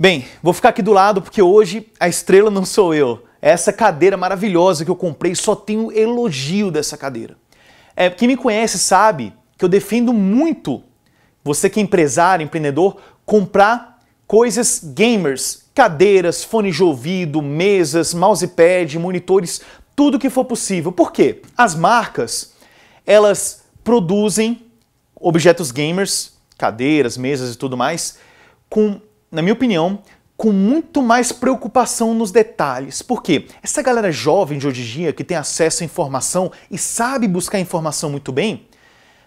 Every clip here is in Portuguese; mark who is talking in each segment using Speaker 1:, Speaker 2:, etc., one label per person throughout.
Speaker 1: Bem, vou ficar aqui do lado porque hoje a estrela não sou eu. Essa cadeira maravilhosa que eu comprei, só tenho elogio dessa cadeira. É, quem me conhece sabe que eu defendo muito, você que é empresário, empreendedor, comprar coisas gamers, cadeiras, fones de ouvido, mesas, mousepad, monitores, tudo que for possível. Por quê? As marcas, elas produzem objetos gamers, cadeiras, mesas e tudo mais, com na minha opinião, com muito mais preocupação nos detalhes. Porque essa galera jovem de hoje em dia que tem acesso à informação e sabe buscar informação muito bem,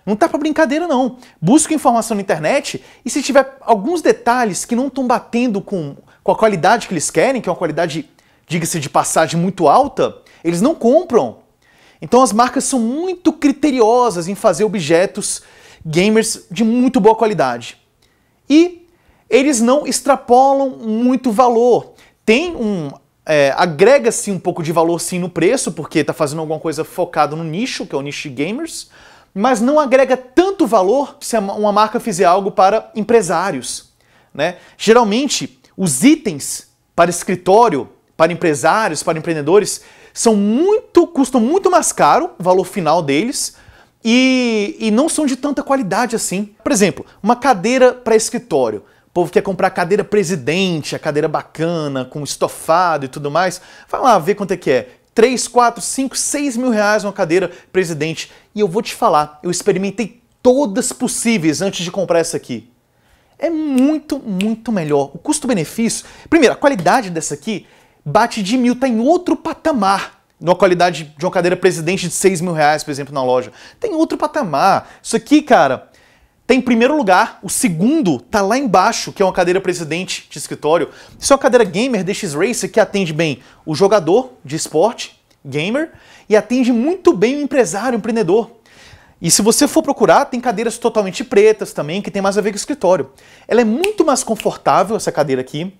Speaker 1: não tá para brincadeira não. Busca informação na internet e se tiver alguns detalhes que não estão batendo com, com a qualidade que eles querem, que é uma qualidade, diga-se de passagem, muito alta, eles não compram. Então as marcas são muito criteriosas em fazer objetos gamers de muito boa qualidade. E eles não extrapolam muito valor. Tem um é, agrega-se um pouco de valor sim no preço, porque está fazendo alguma coisa focada no nicho, que é o nicho de gamers, mas não agrega tanto valor se uma marca fizer algo para empresários. Né? Geralmente, os itens para escritório, para empresários, para empreendedores, são muito, custam muito mais caro o valor final deles e, e não são de tanta qualidade assim. Por exemplo, uma cadeira para escritório povo quer comprar cadeira presidente, a cadeira bacana, com estofado e tudo mais. Vai lá ver quanto é que é. 3, 4, 5, 6 mil reais uma cadeira presidente. E eu vou te falar, eu experimentei todas possíveis antes de comprar essa aqui. É muito, muito melhor. O custo-benefício, primeiro, a qualidade dessa aqui bate de mil, tá em outro patamar numa qualidade de uma cadeira presidente de 6 mil reais, por exemplo, na loja. Tem tá outro patamar. Isso aqui, cara, tem primeiro lugar, o segundo tá lá embaixo, que é uma cadeira presidente de escritório. Isso é uma cadeira gamer DX Racer que atende bem o jogador de esporte, gamer, e atende muito bem o empresário, o empreendedor. E se você for procurar, tem cadeiras totalmente pretas também, que tem mais a ver com o escritório. Ela é muito mais confortável, essa cadeira aqui.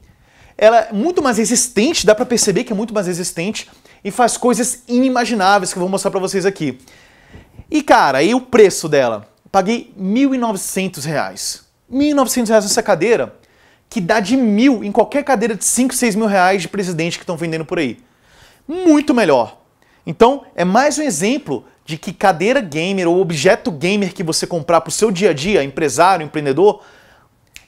Speaker 1: Ela é muito mais resistente, dá para perceber que é muito mais resistente e faz coisas inimagináveis que eu vou mostrar para vocês aqui. E cara, e o preço dela? paguei R$ 1.900. R$ 1.900 nessa cadeira, que dá de mil em qualquer cadeira de 5, 6 mil reais de presidente que estão vendendo por aí. Muito melhor. Então, é mais um exemplo de que cadeira gamer ou objeto gamer que você comprar para o seu dia a dia, empresário, empreendedor,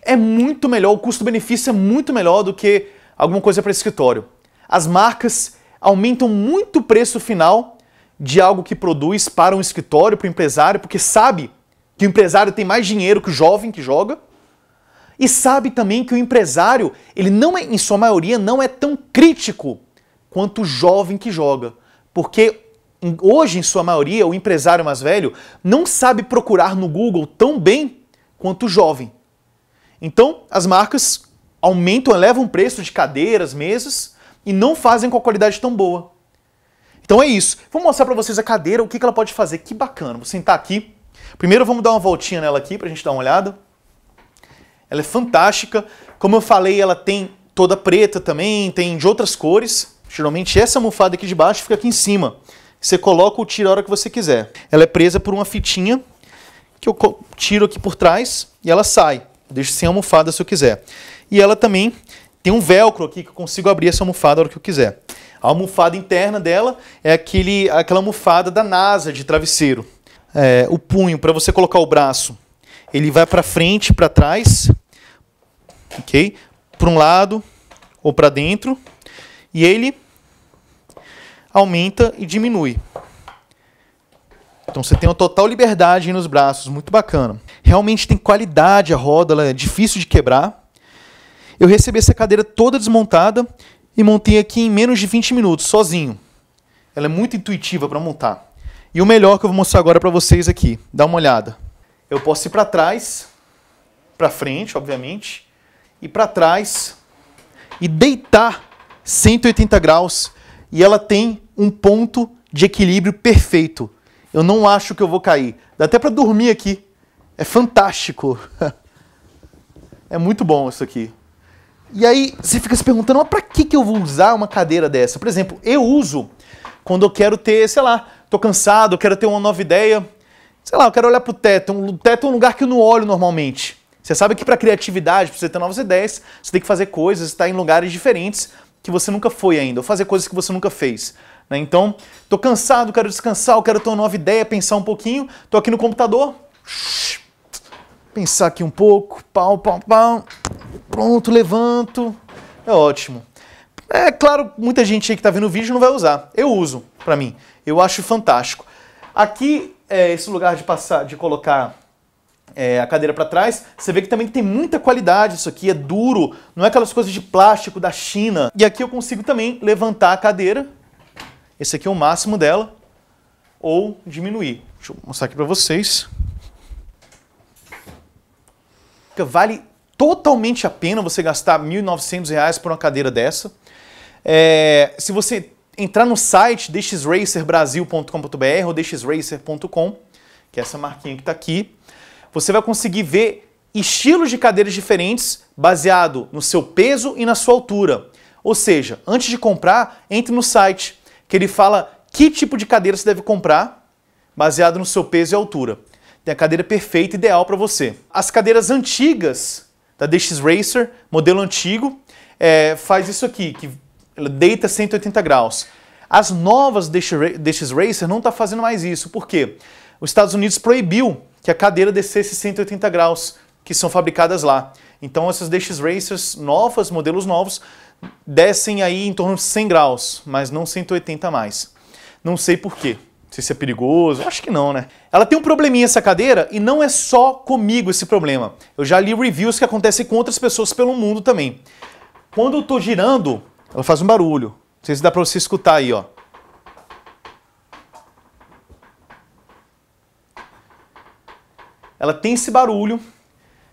Speaker 1: é muito melhor, o custo-benefício é muito melhor do que alguma coisa para escritório. As marcas aumentam muito o preço final de algo que produz para um escritório, para o empresário, porque sabe que o empresário tem mais dinheiro que o jovem que joga. E sabe também que o empresário, ele não é, em sua maioria, não é tão crítico quanto o jovem que joga. Porque hoje, em sua maioria, o empresário mais velho não sabe procurar no Google tão bem quanto o jovem. Então, as marcas aumentam, elevam o preço de cadeiras, mesas e não fazem com a qualidade tão boa. Então é isso. Vou mostrar para vocês a cadeira, o que ela pode fazer. Que bacana. Vou sentar aqui Primeiro vamos dar uma voltinha nela aqui para a gente dar uma olhada. Ela é fantástica. Como eu falei, ela tem toda preta também, tem de outras cores. Geralmente essa almofada aqui de baixo fica aqui em cima. Você coloca ou tira a hora que você quiser. Ela é presa por uma fitinha que eu tiro aqui por trás e ela sai. Deixo sem almofada se eu quiser. E ela também tem um velcro aqui que eu consigo abrir essa almofada a hora que eu quiser. A almofada interna dela é aquele, aquela almofada da NASA de travesseiro é, o punho, para você colocar o braço, ele vai para frente, para trás, ok? Para um lado ou para dentro, e ele aumenta e diminui. Então você tem uma total liberdade nos braços, muito bacana. Realmente tem qualidade a roda, ela é difícil de quebrar. Eu recebi essa cadeira toda desmontada e montei aqui em menos de 20 minutos, sozinho. Ela é muito intuitiva para montar. E o melhor que eu vou mostrar agora para vocês aqui, dá uma olhada. Eu posso ir para trás, para frente, obviamente, e para trás e deitar 180 graus e ela tem um ponto de equilíbrio perfeito. Eu não acho que eu vou cair. Dá até para dormir aqui. É fantástico. É muito bom isso aqui. E aí você fica se perguntando, mas para que, que eu vou usar uma cadeira dessa? Por exemplo, eu uso quando eu quero ter, sei lá, Estou cansado, quero ter uma nova ideia. Sei lá, eu quero olhar pro teto. O teto é um lugar que eu não olho normalmente. Você sabe que para criatividade, para você ter novas ideias, você tem que fazer coisas, estar tá em lugares diferentes que você nunca foi ainda, ou fazer coisas que você nunca fez. Né? Então, estou cansado, quero descansar, quero ter uma nova ideia, pensar um pouquinho. Estou aqui no computador. Pensar aqui um pouco, pau, pau, pau. Pronto, levanto. É ótimo. É claro, muita gente aí que está vendo o vídeo não vai usar. Eu uso, para mim. Eu acho fantástico. Aqui, é, esse lugar de passar, de colocar é, a cadeira para trás, você vê que também tem muita qualidade isso aqui, é duro, não é aquelas coisas de plástico da China. E aqui eu consigo também levantar a cadeira, esse aqui é o máximo dela, ou diminuir. Deixa eu mostrar aqui para vocês. Vale totalmente a pena você gastar R$ 1.900 por uma cadeira dessa. É, se você entrar no site dxracerbrasil.com.br ou dxracer.com, que é essa marquinha que está aqui, você vai conseguir ver estilos de cadeiras diferentes baseado no seu peso e na sua altura. Ou seja, antes de comprar, entre no site, que ele fala que tipo de cadeira você deve comprar baseado no seu peso e altura. Tem a cadeira perfeita ideal para você. As cadeiras antigas da DX Racer, modelo antigo, é, faz isso aqui, que ela deita 180 graus. As novas DX Racer não está fazendo mais isso. Por quê? Os Estados Unidos proibiu que a cadeira descesse 180 graus, que são fabricadas lá. Então essas DX Racers novas, modelos novos, descem aí em torno de 100 graus, mas não 180 mais. Não sei por quê. Não sei se é perigoso, acho que não, né? Ela tem um probleminha essa cadeira e não é só comigo esse problema. Eu já li reviews que acontecem com outras pessoas pelo mundo também. Quando eu estou girando, ela faz um barulho. Não sei se dá para você escutar aí, ó. Ela tem esse barulho.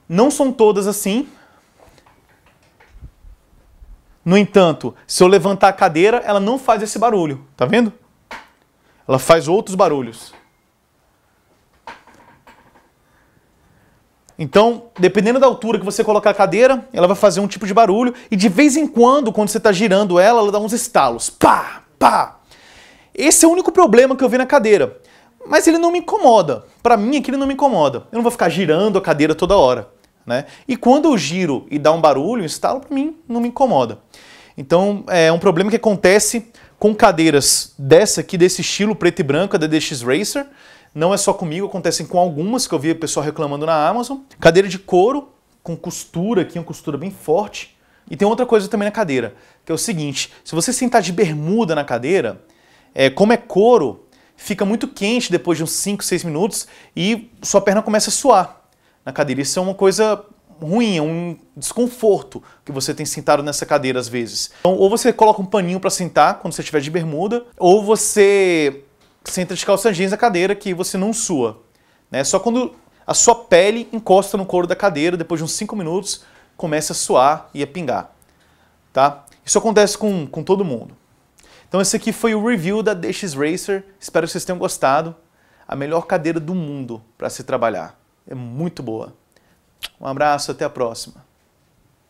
Speaker 1: Não são todas assim. No entanto, se eu levantar a cadeira, ela não faz esse barulho, tá vendo? Ela faz outros barulhos. Então, dependendo da altura que você colocar a cadeira, ela vai fazer um tipo de barulho e de vez em quando, quando você está girando ela, ela dá uns estalos. Pá, pá. Esse é o único problema que eu vi na cadeira. Mas ele não me incomoda. Para mim, aquilo não me incomoda. Eu não vou ficar girando a cadeira toda hora. Né? E quando eu giro e dá um barulho, um estalo, para mim não me incomoda. Então é um problema que acontece com cadeiras dessa aqui, desse estilo preto e branco, da DX Racer, não é só comigo, acontecem com algumas que eu vi o pessoal reclamando na Amazon. Cadeira de couro, com costura aqui, uma costura bem forte. E tem outra coisa também na cadeira, que é o seguinte: se você sentar de bermuda na cadeira, é, como é couro, fica muito quente depois de uns 5, 6 minutos e sua perna começa a suar na cadeira. Isso é uma coisa ruim, é um desconforto que você tem sentado nessa cadeira às vezes. Então, ou você coloca um paninho para sentar quando você estiver de bermuda, ou você senta de calça jeans na cadeira que você não sua. Né? Só quando a sua pele encosta no couro da cadeira, depois de uns 5 minutos, começa a suar e a pingar. Tá? Isso acontece com, com todo mundo. Então esse aqui foi o review da DX Racer. Espero que vocês tenham gostado. A melhor cadeira do mundo para se trabalhar. É muito boa. Um abraço, até a próxima.